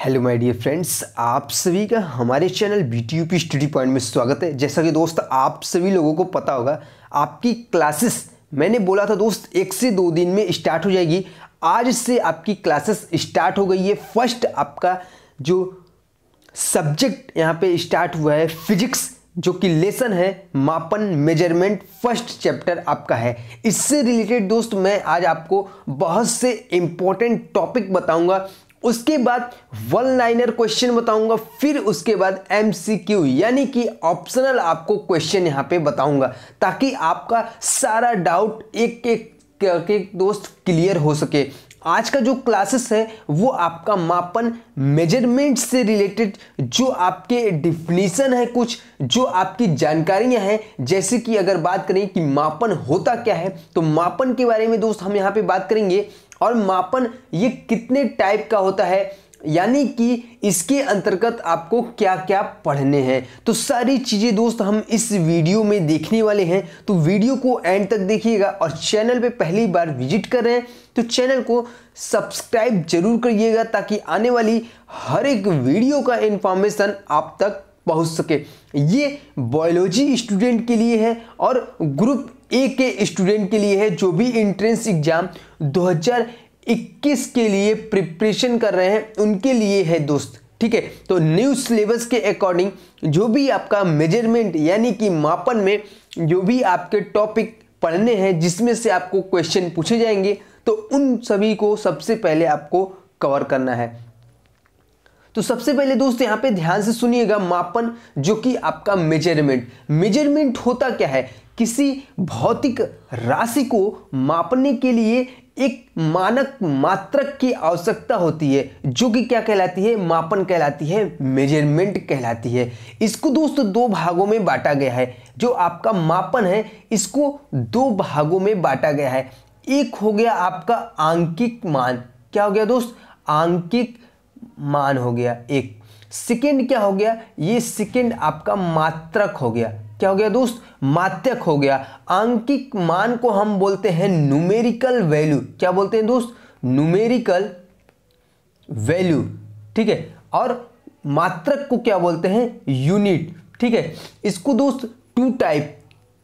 hello my dear friends आप सभी का हमारे channel B T U P study point में स्वागत है जैसा कि दोस्त आप सभी लोगों को पता होगा आपकी क्लासेस मैंने बोला था दोस्त एक से दो दिन में स्टार्ट हो जाएगी आज से आपकी क्लासेस स्टार्ट हो गई है फर्स्ट आपका जो सब्जेक्ट यहाँ पे स्टार्ट हुआ है फिजिक्स जो कि लेसन है मापन मेजरमेंट फर्स्ट चैप्टर आपका है इससे रिलेटेड दोस्त मैं आज आपको बहुत से इम्पोर्टेंट टॉपिक बताऊंगा उसके बाद वन लाइनर क्वेश्चन बताऊंगा फिर उसके बाद एमसीक्यू यानी कि ऑप्शनल आपको क्वेश्चन यहाँ पे बताऊंगा ताकि आपका सारा डाउट एक एक करके दोस्त क्लियर हो सके आज का जो क्लासेस है वो आपका मापन मेजरमेंट से रिलेटेड जो आपके डिफिनीसन है कुछ जो आपकी जानकारियां हैं जैसे कि अगर बात करें कि मापन होता क्या है तो मापन के बारे में दोस्त हम यहाँ पे बात करेंगे और मापन ये कितने टाइप का होता है यानी कि इसके अंतर्गत आपको क्या क्या पढ़ने हैं तो सारी चीज़ें दोस्त हम इस वीडियो में देखने वाले हैं तो वीडियो को एंड तक देखिएगा और चैनल पे पहली बार विजिट कर रहे हैं तो चैनल को सब्सक्राइब जरूर करिएगा ताकि आने वाली हर एक वीडियो का इन्फॉर्मेशन आप तक पहुंच सके ये बायोलॉजी स्टूडेंट के लिए है और ग्रुप ए के स्टूडेंट के लिए है जो भी इंट्रेंस एग्ज़ाम 2021 के लिए प्रिपरेशन कर रहे हैं उनके लिए है दोस्त ठीक है तो न्यू सिलेबस के अकॉर्डिंग जो भी आपका मेजरमेंट यानी कि मापन में जो भी आपके टॉपिक पढ़ने हैं जिसमें से आपको क्वेश्चन पूछे जाएंगे तो उन सभी को सबसे पहले आपको कवर करना है तो सबसे पहले दोस्त यहां पे ध्यान से सुनिएगा मापन जो कि आपका मेजरमेंट मेजरमेंट होता क्या है किसी भौतिक राशि को मापने के लिए एक मानक मात्रक की आवश्यकता होती है जो कि क्या कहलाती है मापन कहलाती है मेजरमेंट कहलाती है इसको दोस्तों दो भागों में बांटा गया है जो आपका मापन है इसको दो भागों में बांटा गया है एक हो गया आपका आंकिक मान क्या हो गया दोस्त आंकिक मान हो गया एक सेकेंड क्या हो गया ये सेकेंड आपका मात्रक हो गया क्या हो गया दोस्त मात्यक हो गया आंकिक मान को हम बोलते हैं न्यूमेरिकल वैल्यू क्या बोलते हैं दोस्त न्यूमेरिकल वैल्यू ठीक है और मात्रक को क्या बोलते हैं यूनिट ठीक है इसको दोस्त टू टाइप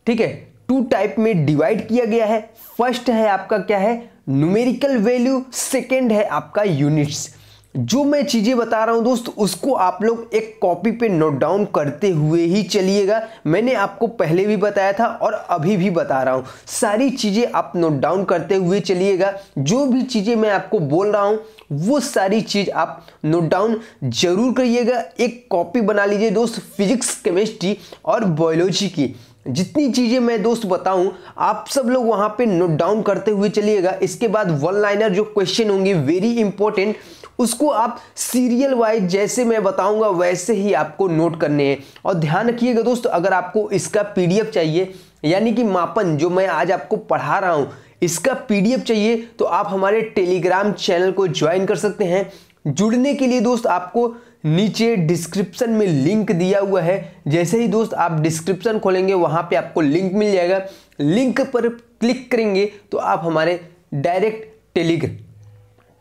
ठीक है टू टाइप में डिवाइड किया गया है फर्स्ट है आपका क्या है न्यूमेरिकल वैल्यू सेकेंड है आपका यूनिट्स जो मैं चीज़ें बता रहा हूँ दोस्त उसको आप लोग एक कॉपी पे नोट डाउन करते हुए ही चलिएगा मैंने आपको पहले भी बताया था और अभी भी बता रहा हूँ सारी चीज़ें आप नोट डाउन करते हुए चलिएगा जो भी चीज़ें मैं आपको बोल रहा हूँ वो सारी चीज़ आप नोट डाउन जरूर करिएगा एक कॉपी बना लीजिए दोस्त फिजिक्स केमिस्ट्री और बायोलॉजी की जितनी चीज़ें मैं दोस्त बताऊं आप सब लोग वहां पे नोट डाउन करते हुए चलिएगा इसके बाद वन लाइनर जो क्वेश्चन होंगे वेरी इंपॉर्टेंट उसको आप सीरियल वाइज जैसे मैं बताऊंगा वैसे ही आपको नोट करने हैं और ध्यान रखिएगा दोस्त अगर आपको इसका पीडीएफ चाहिए यानी कि मापन जो मैं आज आपको पढ़ा रहा हूँ इसका पीडीएफ चाहिए तो आप हमारे टेलीग्राम चैनल को ज्वाइन कर सकते हैं जुड़ने के लिए दोस्त आपको नीचे डिस्क्रिप्शन में लिंक दिया हुआ है जैसे ही दोस्त आप डिस्क्रिप्शन खोलेंगे वहाँ पे आपको लिंक मिल जाएगा लिंक पर क्लिक करेंगे तो आप हमारे डायरेक्ट टेलीग्र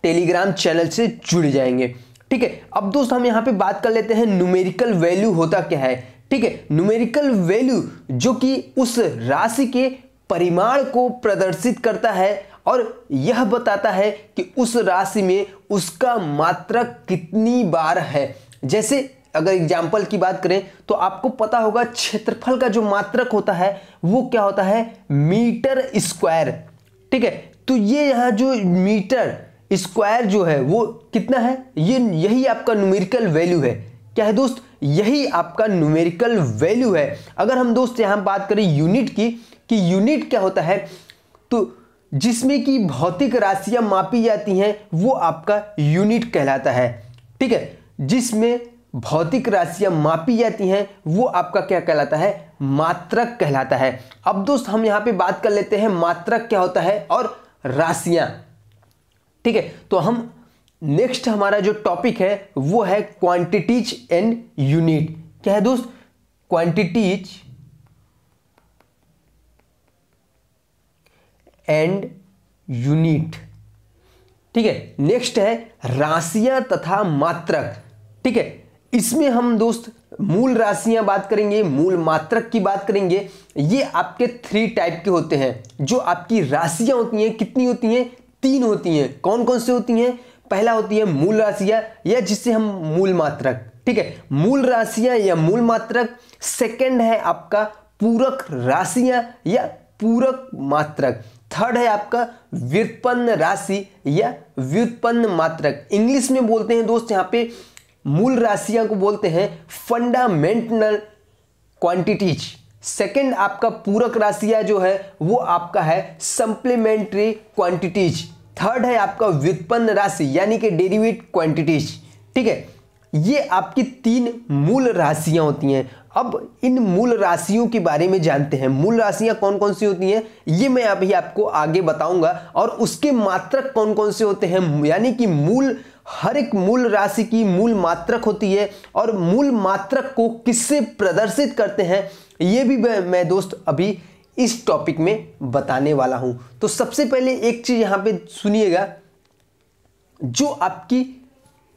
टेलीग्राम चैनल से जुड़ जाएंगे ठीक है अब दोस्त हम यहाँ पे बात कर लेते हैं न्यूमेरिकल वैल्यू होता क्या है ठीक है न्यूमेरिकल वैल्यू जो कि उस राशि के परिमाण को प्रदर्शित करता है और यह बताता है कि उस राशि में उसका मात्रक कितनी बार है जैसे अगर एग्जाम्पल की बात करें तो आपको पता होगा क्षेत्रफल का जो मात्रक होता है वो क्या होता है मीटर स्क्वायर ठीक है तो ये यहाँ जो मीटर स्क्वायर जो है वो कितना है ये यही आपका न्यूमेरिकल वैल्यू है क्या है दोस्त यही आपका न्यूमेरिकल वैल्यू है अगर हम दोस्त यहाँ बात करें यूनिट की कि यूनिट क्या होता है तो जिसमें कि भौतिक राशियां मापी जाती हैं वो आपका यूनिट कहलाता है ठीक है जिसमें भौतिक राशियां मापी जाती हैं वो आपका क्या कहलाता है मात्रक कहलाता है अब दोस्त हम यहाँ पे बात कर लेते हैं मात्रक क्या होता है और राशियां ठीक है तो हम नेक्स्ट हमारा जो टॉपिक है वो है क्वांटिटीज एंड यूनिट क्या है दोस्त क्वांटिटीज एंड यूनिट ठीक है नेक्स्ट है राशियां तथा मात्रक ठीक है इसमें हम दोस्त मूल राशियां बात करेंगे मूल मात्रक की बात करेंगे ये आपके थ्री टाइप के होते हैं जो आपकी राशियां होती हैं कितनी होती हैं तीन होती हैं कौन कौन से होती हैं पहला होती है मूल राशियां या जिसे हम मूल मात्रक ठीक है मूल राशियां या मूल मात्रक सेकंड है आपका पूरक राशियां या पूरक मात्रक थर्ड है आपका व्युत्पन्न राशि या व्युत्पन्न मात्रक इंग्लिश में बोलते हैं दोस्त यहाँ पे मूल राशियां को बोलते हैं फंडामेंटल क्वांटिटीज सेकंड आपका पूरक राशिया जो है वो आपका है सप्लीमेंट्री क्वांटिटीज थर्ड है आपका व्युत्पन्न राशि यानी कि डेरिवेट क्वांटिटीज ठीक है ये आपकी तीन मूल राशियां होती हैं अब इन मूल राशियों के बारे में जानते हैं मूल राशियां कौन कौन सी होती हैं ये मैं अभी आपको आगे बताऊंगा और उसके मात्रक कौन कौन से होते हैं यानी कि मूल हर एक मूल राशि की मूल मात्रक होती है और मूल मात्रक को किससे प्रदर्शित करते हैं ये भी मैं दोस्त अभी इस टॉपिक में बताने वाला हूं तो सबसे पहले एक चीज यहां पे सुनिएगा जो आपकी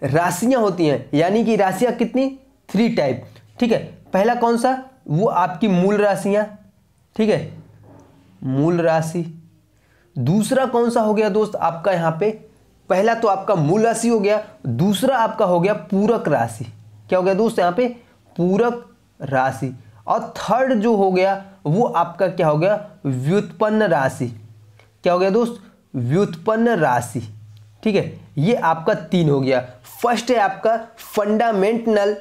राशियां होती हैं यानी कि राशियां कितनी थ्री टाइप ठीक है पहला कौन सा वो आपकी मूल राशियां ठीक है मूल राशि दूसरा कौन सा हो गया दोस्त आपका यहां पे पहला तो आपका मूल राशि हो गया दूसरा आपका हो गया पूरक राशि क्या हो गया दोस्त यहां पे पूरक राशि और थर्ड जो हो गया वो आपका क्या हो गया व्युत्पन्न राशि क्या हो गया दोस्त व्युत्पन्न राशि ठीक है ये आपका तीन हो गया फर्स्ट है आपका फंडामेंटल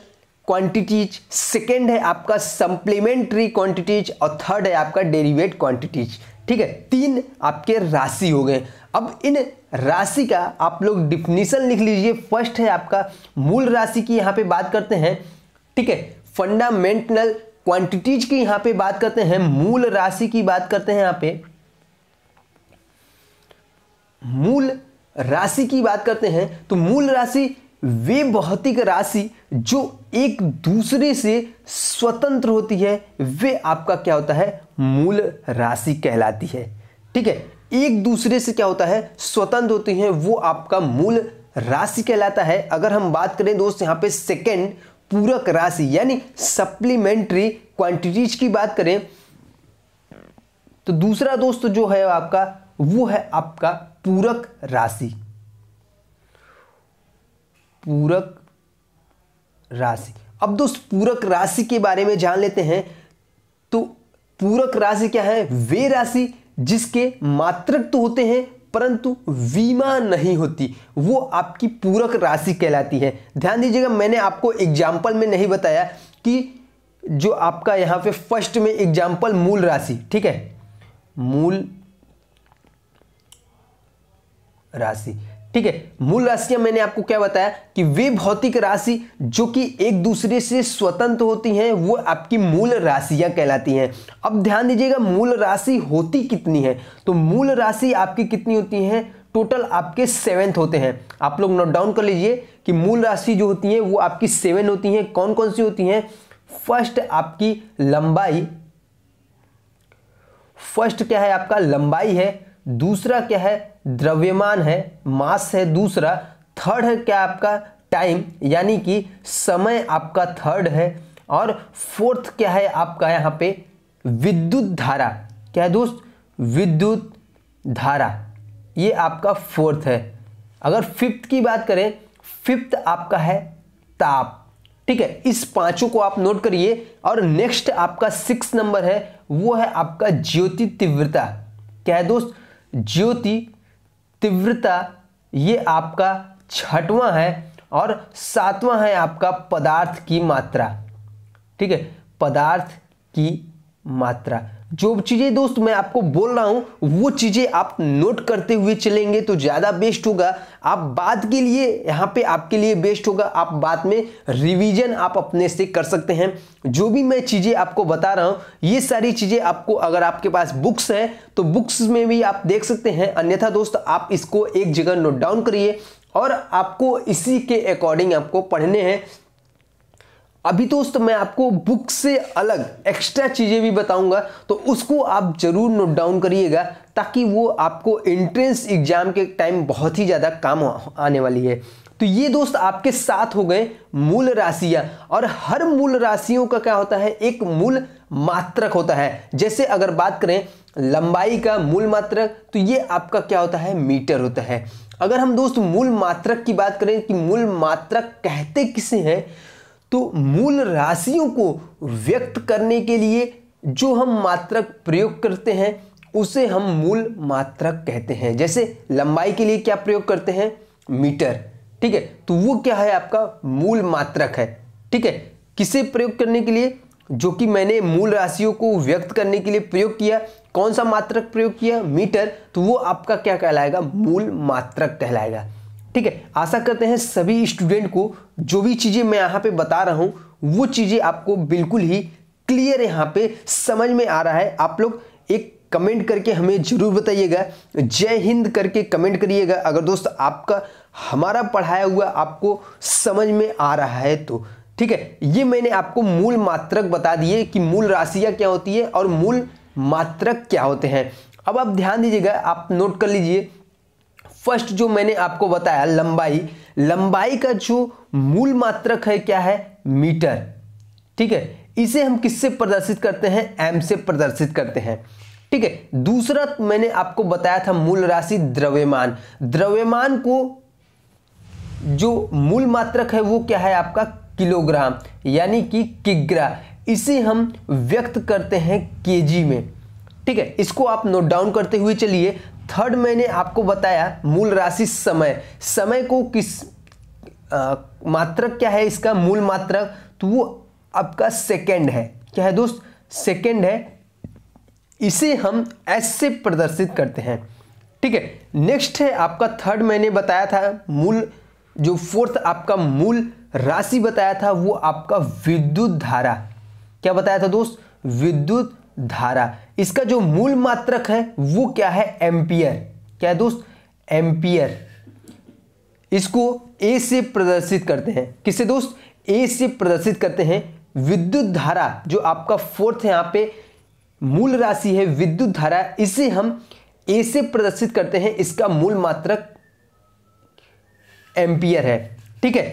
क्वांटिटीज सेकेंड है आपका सप्लीमेंट्री क्वांटिटीज और थर्ड है आपका डेरिवेट क्वांटिटीज ठीक है तीन आपके राशि हो गए अब इन राशि का आप लोग डिफिनीसन लिख लीजिए फर्स्ट है आपका मूल राशि की यहाँ पे बात करते हैं ठीक है फंडामेंटल क्वांटिटीज की यहाँ पे बात करते हैं मूल राशि की बात करते हैं यहाँ पे मूल राशि की बात करते हैं तो मूल राशि वे भौतिक राशि जो एक दूसरे से स्वतंत्र होती है वे आपका क्या होता है मूल राशि कहलाती है ठीक है एक दूसरे से क्या होता है स्वतंत्र होती है वो आपका मूल राशि कहलाता है अगर हम बात करें दोस्त यहां पे सेकेंड पूरक राशि यानी सप्लीमेंट्री क्वांटिटीज की बात करें तो दूसरा दोस्त जो है आपका वो है आपका पूरक राशि पूरक राशि अब दोस्त पूरक राशि के बारे में जान लेते हैं तो पूरक राशि क्या है वे राशि जिसके मातृत्व तो होते हैं परंतु वीमा नहीं होती वो आपकी पूरक राशि कहलाती है ध्यान दीजिएगा मैंने आपको एग्जाम्पल में नहीं बताया कि जो आपका यहां पे फर्स्ट में एग्जाम्पल मूल राशि ठीक है मूल राशि ठीक है मूल राशियां मैंने आपको क्या बताया कि वे भौतिक राशि जो कि एक दूसरे से स्वतंत्र होती हैं वो आपकी मूल राशियां कहलाती हैं अब ध्यान दीजिएगा मूल राशि होती कितनी है तो मूल राशि आपकी कितनी होती है टोटल आपके सेवेंथ होते हैं आप लोग नोट डाउन कर लीजिए कि मूल राशि जो होती है वो आपकी सेवन होती हैं कौन कौन सी होती हैं फर्स्ट आपकी लंबाई फर्स्ट क्या है आपका लंबाई है दूसरा क्या है द्रव्यमान है मास है दूसरा थर्ड है क्या आपका टाइम यानी कि समय आपका थर्ड है और फोर्थ क्या है आपका यहाँ पे विद्युत धारा क्या है दोस्त विद्युत धारा ये आपका फोर्थ है अगर फिफ्थ की बात करें फिफ्थ आपका है ताप ठीक है इस पांचों को आप नोट करिए और नेक्स्ट आपका सिक्स नंबर है वो है आपका ज्योति तीव्रता क्या है दोस्त ज्योति तीव्रता ये आपका छठवां है और सातवां है आपका पदार्थ की मात्रा ठीक है पदार्थ की मात्रा जो चीज़ें दोस्त मैं आपको बोल रहा हूं वो चीज़ें आप नोट करते हुए चलेंगे तो ज़्यादा बेस्ट होगा आप बात के लिए यहाँ पे आपके लिए बेस्ट होगा आप बात में रिवीजन आप अपने से कर सकते हैं जो भी मैं चीज़ें आपको बता रहा हूं ये सारी चीज़ें आपको अगर आपके पास बुक्स है तो बुक्स में भी आप देख सकते हैं अन्यथा दोस्त आप इसको एक जगह नोट डाउन करिए और आपको इसी के अकॉर्डिंग आपको पढ़ने हैं अभी दोस्त मैं आपको बुक से अलग एक्स्ट्रा चीज़ें भी बताऊंगा तो उसको आप ज़रूर नोट डाउन करिएगा ताकि वो आपको एंट्रेंस एग्जाम के टाइम बहुत ही ज़्यादा काम आने वाली है तो ये दोस्त आपके साथ हो गए मूल राशियाँ और हर मूल राशियों का क्या होता है एक मूल मात्रक होता है जैसे अगर बात करें लंबाई का मूल मात्रक तो ये आपका क्या होता है मीटर होता है अगर हम दोस्त मूल मात्रक की बात करें कि मूल मात्रक कहते किसे हैं तो मूल राशियों को व्यक्त करने के लिए जो हम मात्रक प्रयोग करते हैं उसे हम मूल मात्रक कहते हैं जैसे लंबाई के लिए क्या प्रयोग करते हैं मीटर ठीक है तो वो क्या है आपका मूल मात्रक है ठीक है किसे प्रयोग करने के लिए जो कि मैंने मूल राशियों को व्यक्त करने के लिए प्रयोग किया कौन सा मात्रक प्रयोग किया मीटर तो वो आपका क्या कहलाएगा मूल मात्रक कहलाएगा ठीक है आशा करते हैं सभी स्टूडेंट को जो भी चीज़ें मैं यहाँ पे बता रहा हूँ वो चीज़ें आपको बिल्कुल ही क्लियर यहाँ पे समझ में आ रहा है आप लोग एक कमेंट करके हमें ज़रूर बताइएगा जय हिंद करके कमेंट करिएगा अगर दोस्त आपका हमारा पढ़ाया हुआ आपको समझ में आ रहा है तो ठीक है ये मैंने आपको मूल मात्रक बता दिए कि मूल राशियाँ क्या होती है और मूल मात्रक क्या होते हैं अब आप ध्यान दीजिएगा आप नोट कर लीजिए फर्स्ट जो मैंने आपको बताया लंबाई लंबाई का जो मूल मात्रक है क्या है मीटर ठीक है इसे हम किससे प्रदर्शित करते हैं एम से प्रदर्शित करते हैं ठीक है दूसरा मैंने आपको बताया था मूल राशि द्रव्यमान द्रव्यमान को जो मूल मात्रक है वो क्या है आपका किलोग्राम यानी कि किग्रा इसे हम व्यक्त करते हैं केजी में ठीक है इसको आप नोट डाउन करते हुए चलिए थर्ड मैंने आपको बताया मूल राशि समय समय को किस मात्रक क्या है इसका मूल मात्रक तो वो आपका सेकेंड है क्या है दोस्त सेकेंड है इसे हम एस से प्रदर्शित करते हैं ठीक है नेक्स्ट है आपका थर्ड मैंने बताया था मूल जो फोर्थ आपका मूल राशि बताया था वो आपका विद्युत धारा क्या बताया था दोस्त विद्युत धारा इसका जो मूल मात्रक है वो क्या है एम्पियर क्या है दोस्त एम्पियर इसको ए से प्रदर्शित करते हैं किसे दोस्त ए से प्रदर्शित करते हैं विद्युत धारा जो आपका फोर्थ है यहां पे मूल राशि है विद्युत धारा इसे हम ए से प्रदर्शित करते हैं इसका मूल मात्रक एम्पियर है ठीक है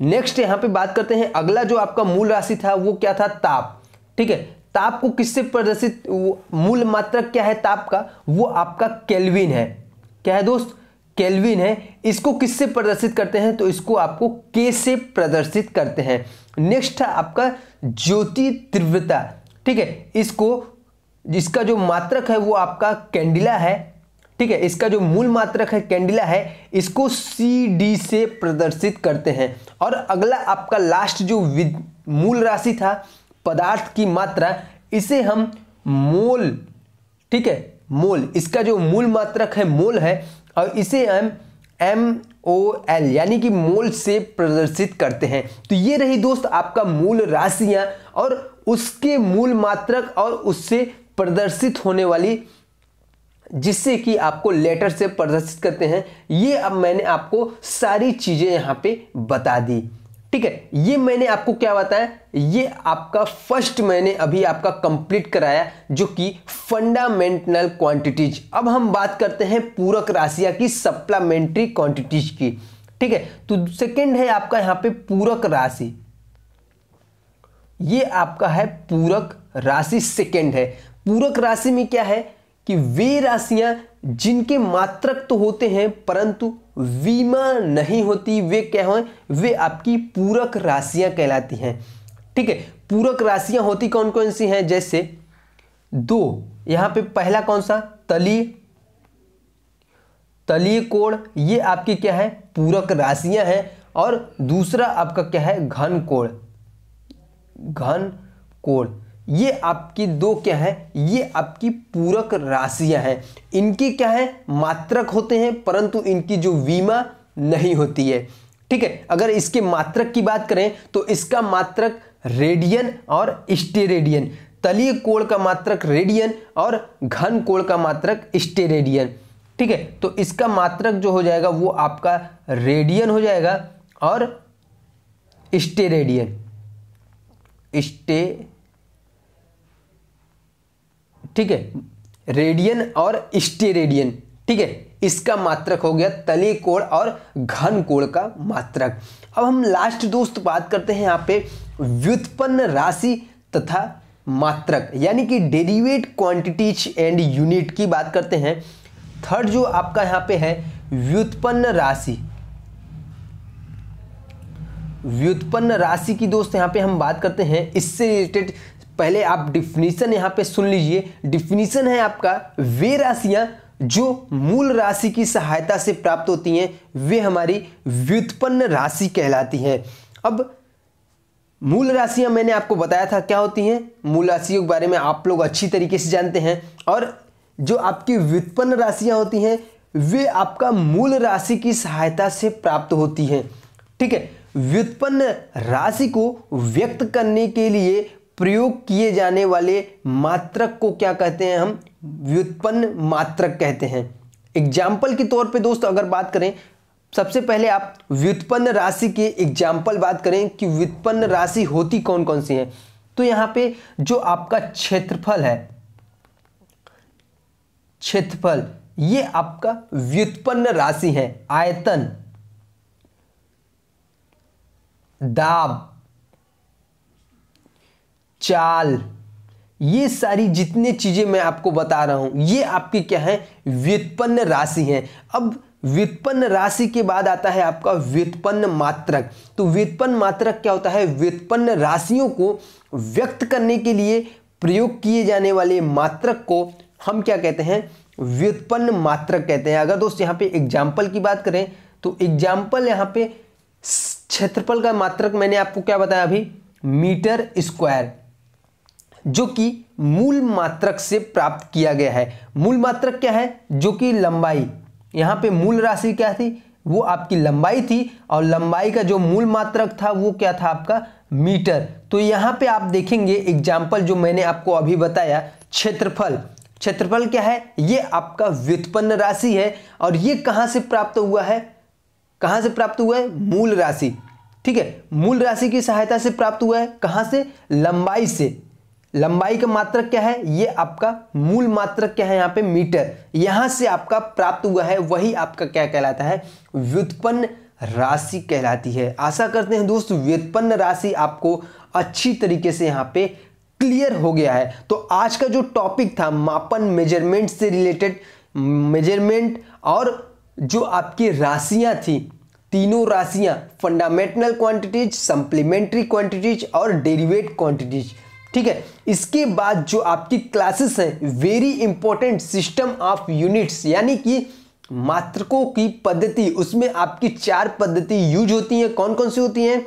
नेक्स्ट यहां पे बात करते हैं अगला जो आपका मूल राशि था वो क्या था ताप ठीक है ताप को किससे प्रदर्शित मूल मात्रक क्या है ताप का वो आपका केल्विन है क्या है दोस्त केल्विन है इसको किससे प्रदर्शित करते हैं तो इसको आपको के से प्रदर्शित करते हैं नेक्स्ट है आपका ज्योति तीव्रता ठीक है इसको इसका जो मात्रक है वो आपका कैंडिला है ठीक है इसका जो मूल मात्रक है कैंडिला है इसको सी डी से प्रदर्शित करते हैं और अगला आपका लास्ट जो मूल राशि था पदार्थ की मात्रा इसे हम मोल ठीक है मोल इसका जो मूल मात्रक है मोल है और इसे हम एम ओ एल यानी कि मोल से प्रदर्शित करते हैं तो ये रही दोस्त आपका मूल राशियां और उसके मूल मात्रक और उससे प्रदर्शित होने वाली जिससे कि आपको लेटर से प्रदर्शित करते हैं ये अब मैंने आपको सारी चीज़ें यहाँ पे बता दी ठीक है ये मैंने आपको क्या बताया ये आपका फर्स्ट मैंने अभी आपका कंप्लीट कराया जो कि फंडामेंटल क्वांटिटीज अब हम बात करते हैं पूरक राशिया की सप्लामेंट्री क्वांटिटीज की ठीक है तो सेकंड है आपका यहां पे पूरक राशि ये आपका है पूरक राशि सेकंड है पूरक राशि में क्या है कि वे राशियां जिनके मात्रक तो होते हैं परंतु बीमा नहीं होती वे क्या हैं वे आपकी पूरक राशियां कहलाती हैं ठीक है पूरक राशियां होती कौन कौन सी हैं जैसे दो यहां पे पहला कौन सा तली तलीय कोण ये आपकी क्या है पूरक राशियां हैं और दूसरा आपका क्या है घन कोण घन कोण ये आपकी दो क्या है ये आपकी पूरक राशियां हैं इनकी क्या है मात्रक होते हैं परंतु इनकी जो वीमा नहीं होती है ठीक है अगर इसके मात्रक की बात करें तो इसका मात्रक रेडियन और स्टेरेडियन तलीय कोण का मात्रक रेडियन और घन कोण का मात्रक स्टेरेडियन ठीक है तो इसका मात्रक जो हो जाएगा वो आपका रेडियन हो जाएगा और स्टेरेडियन स्टे ठीक है रेडियन और स्टेरेडियन ठीक है इसका मात्रक हो गया तले कोण और घन कोण का मात्रक अब हम लास्ट दोस्त बात करते हैं यहाँ पे व्युत्पन्न राशि तथा मात्रक यानी कि डेरिवेट क्वांटिटीज एंड यूनिट की बात करते हैं थर्ड जो आपका यहाँ पे है व्युत्पन्न राशि व्युत्पन्न राशि की दोस्त यहाँ पे हम बात करते हैं इससे रिलेटेड पहले आप डिफिनीसन यहाँ पे सुन लीजिए डिफिनीसन है आपका वे राशियाँ जो मूल राशि की सहायता से प्राप्त होती हैं वे हमारी व्युत्पन्न राशि कहलाती हैं अब मूल राशियाँ मैंने आपको बताया था क्या होती हैं मूल राशियों के बारे में आप लोग अच्छी तरीके से जानते हैं और जो आपकी व्युत्पन्न राशियाँ होती हैं वे आपका मूल राशि की सहायता से प्राप्त होती हैं ठीक है व्युत्पन्न राशि को व्यक्त करने के लिए प्रयोग किए जाने वाले मात्रक को क्या कहते हैं हम व्युत्पन्न मात्रक कहते हैं एग्जाम्पल के तौर पे दोस्त अगर बात करें सबसे पहले आप व्युत्पन्न राशि के एग्जाम्पल बात करें कि व्युत्पन्न राशि होती कौन कौन सी है तो यहां पे जो आपका क्षेत्रफल है क्षेत्रफल ये आपका व्युत्पन्न राशि है आयतन दाब चाल ये सारी जितने चीज़ें मैं आपको बता रहा हूं ये आपकी क्या है व्युत्पन्न राशि है अब व्युत्पन्न राशि के बाद आता है आपका व्युत्पन्न मात्रक तो व्युत्पन्न मात्रक क्या होता है व्युत्पन्न राशियों को व्यक्त करने के लिए प्रयोग किए जाने वाले मात्रक को हम क्या कहते हैं व्युत्पन्न मात्रक कहते हैं अगर दोस्त यहाँ पे एग्जाम्पल की बात करें तो एग्जाम्पल यहाँ पे क्षेत्रफल का मात्रक मैंने आपको क्या बताया अभी मीटर स्क्वायर जो कि मूल मात्रक से प्राप्त किया गया है मूल मात्रक क्या है जो कि लंबाई यहाँ पे मूल राशि क्या थी वो आपकी लंबाई थी और लंबाई का जो मूल मात्रक था वो क्या था आपका मीटर तो यहाँ पे आप देखेंगे एग्जाम्पल जो मैंने आपको अभी बताया क्षेत्रफल क्षेत्रफल क्या है ये आपका व्युत्पन्न राशि है और ये कहाँ से प्राप्त हुआ है कहाँ से प्राप्त हुआ है मूल राशि ठीक है मूल राशि की सहायता से प्राप्त हुआ है कहाँ से लंबाई से लंबाई का मात्रक क्या है ये आपका मूल मात्रक क्या है यहाँ पे मीटर यहां से आपका प्राप्त हुआ है वही आपका क्या कहलाता है व्युत्पन्न राशि कहलाती है आशा करते हैं दोस्त व्युत्पन्न राशि आपको अच्छी तरीके से यहाँ पे क्लियर हो गया है तो आज का जो टॉपिक था मापन मेजरमेंट से रिलेटेड मेजरमेंट और जो आपकी राशियां थी तीनों राशियां फंडामेंटल क्वांटिटीज सप्लीमेंट्री क्वांटिटीज और डेरिवेट क्वांटिटीज ठीक है इसके बाद जो आपकी क्लासेस है very important system of units यानी कि मात्रकों की पद्धति उसमें आपकी चार पद्धति यूज होती हैं कौन कौन सी होती हैं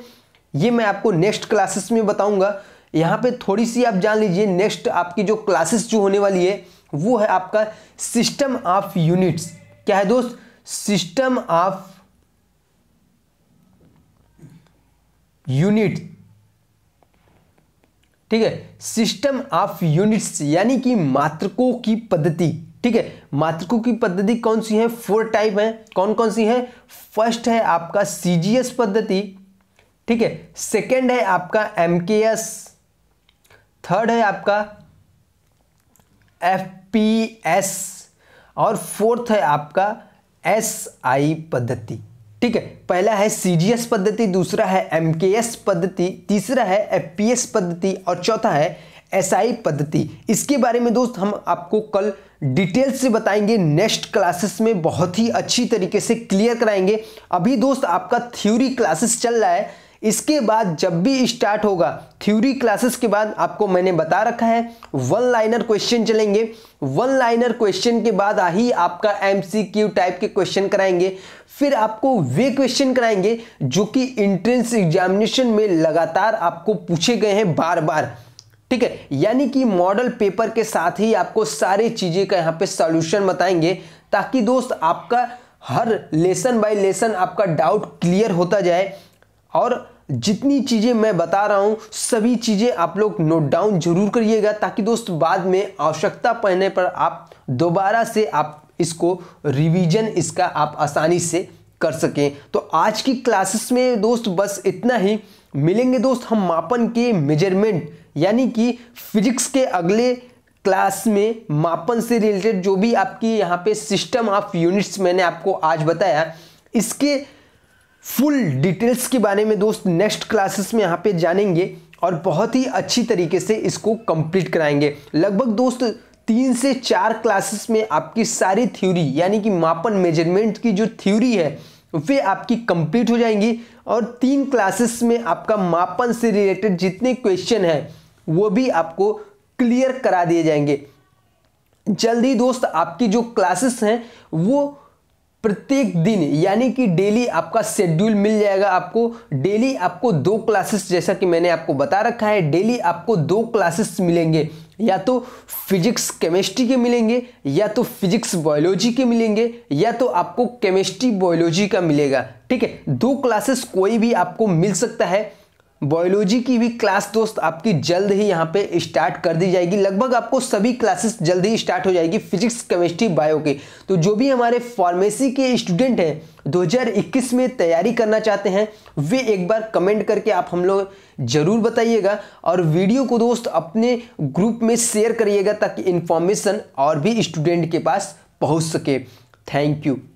ये मैं आपको नेक्स्ट क्लासेस में बताऊंगा यहाँ पे थोड़ी सी आप जान लीजिए नेक्स्ट आपकी जो क्लासेस जो होने वाली है वो है आपका सिस्टम ऑफ यूनिट्स क्या है दोस्त सिस्टम ऑफ यूनिट ठीक है सिस्टम ऑफ यूनिट्स यानी कि मात्रकों की पद्धति ठीक है मात्रकों की पद्धति कौन सी है फोर टाइप है कौन कौन सी है फर्स्ट है आपका सीजीएस पद्धति ठीक है सेकंड है आपका एमकेएस थर्ड है आपका एफपीएस और फोर्थ है आपका एसआई पद्धति ठीक है पहला है सी पद्धति दूसरा है एम पद्धति तीसरा है एफ पद्धति और चौथा है एस पद्धति इसके बारे में दोस्त हम आपको कल डिटेल से बताएंगे नेक्स्ट क्लासेस में बहुत ही अच्छी तरीके से क्लियर कराएंगे अभी दोस्त आपका थ्योरी क्लासेस चल रहा है इसके बाद जब भी स्टार्ट होगा थ्योरी क्लासेस के बाद आपको मैंने बता रखा है वन लाइनर क्वेश्चन चलेंगे वन लाइनर क्वेश्चन के बाद आ ही आपका एमसीक्यू टाइप के क्वेश्चन कराएंगे फिर आपको वे क्वेश्चन कराएंगे जो कि इंट्रेंस एग्जामिनेशन में लगातार आपको पूछे गए हैं बार बार ठीक है यानी कि मॉडल पेपर के साथ ही आपको सारी चीज़ें का यहाँ पे सॉल्यूशन बताएंगे ताकि दोस्त आपका हर लेसन बाय लेसन आपका डाउट क्लियर होता जाए और जितनी चीज़ें मैं बता रहा हूँ सभी चीज़ें आप लोग नोट डाउन जरूर करिएगा ताकि दोस्त बाद में आवश्यकता पड़ने पर आप दोबारा से आप इसको रिवीजन इसका आप आसानी से कर सकें तो आज की क्लासेस में दोस्त बस इतना ही मिलेंगे दोस्त हम मापन के मेजरमेंट यानी कि फिजिक्स के अगले क्लास में मापन से रिलेटेड जो भी आपकी यहाँ पे सिस्टम ऑफ यूनिट्स मैंने आपको आज बताया इसके फुल डिटेल्स के बारे में दोस्त नेक्स्ट क्लासेस में यहाँ पे जानेंगे और बहुत ही अच्छी तरीके से इसको कंप्लीट कराएंगे लगभग दोस्त तीन से चार क्लासेस में आपकी सारी थ्योरी यानी कि मापन मेजरमेंट की जो थ्योरी है वे आपकी कंप्लीट हो जाएंगी और तीन क्लासेस में आपका मापन से रिलेटेड जितने क्वेश्चन हैं वो भी आपको क्लियर करा दिए जाएंगे जल्दी दोस्त आपकी जो क्लासेस हैं वो प्रत्येक दिन यानी कि डेली आपका शेड्यूल मिल जाएगा आपको डेली आपको दो क्लासेस जैसा कि मैंने आपको बता रखा है डेली आपको दो क्लासेस मिलेंगे या तो फिजिक्स केमिस्ट्री के मिलेंगे या तो फिजिक्स बायोलॉजी के मिलेंगे या तो आपको केमिस्ट्री बायोलॉजी का मिलेगा ठीक है दो क्लासेस कोई भी आपको मिल सकता है बायोलॉजी की भी क्लास दोस्त आपकी जल्द ही यहाँ पे स्टार्ट कर दी जाएगी लगभग आपको सभी क्लासेस जल्द ही स्टार्ट हो जाएगी फिजिक्स केमिस्ट्री बायो की तो जो भी हमारे फार्मेसी के स्टूडेंट हैं 2021 में तैयारी करना चाहते हैं वे एक बार कमेंट करके आप हम लोग ज़रूर बताइएगा और वीडियो को दोस्त अपने ग्रुप में शेयर करिएगा ताकि इन्फॉर्मेशन और भी स्टूडेंट के पास पहुँच सके थैंक यू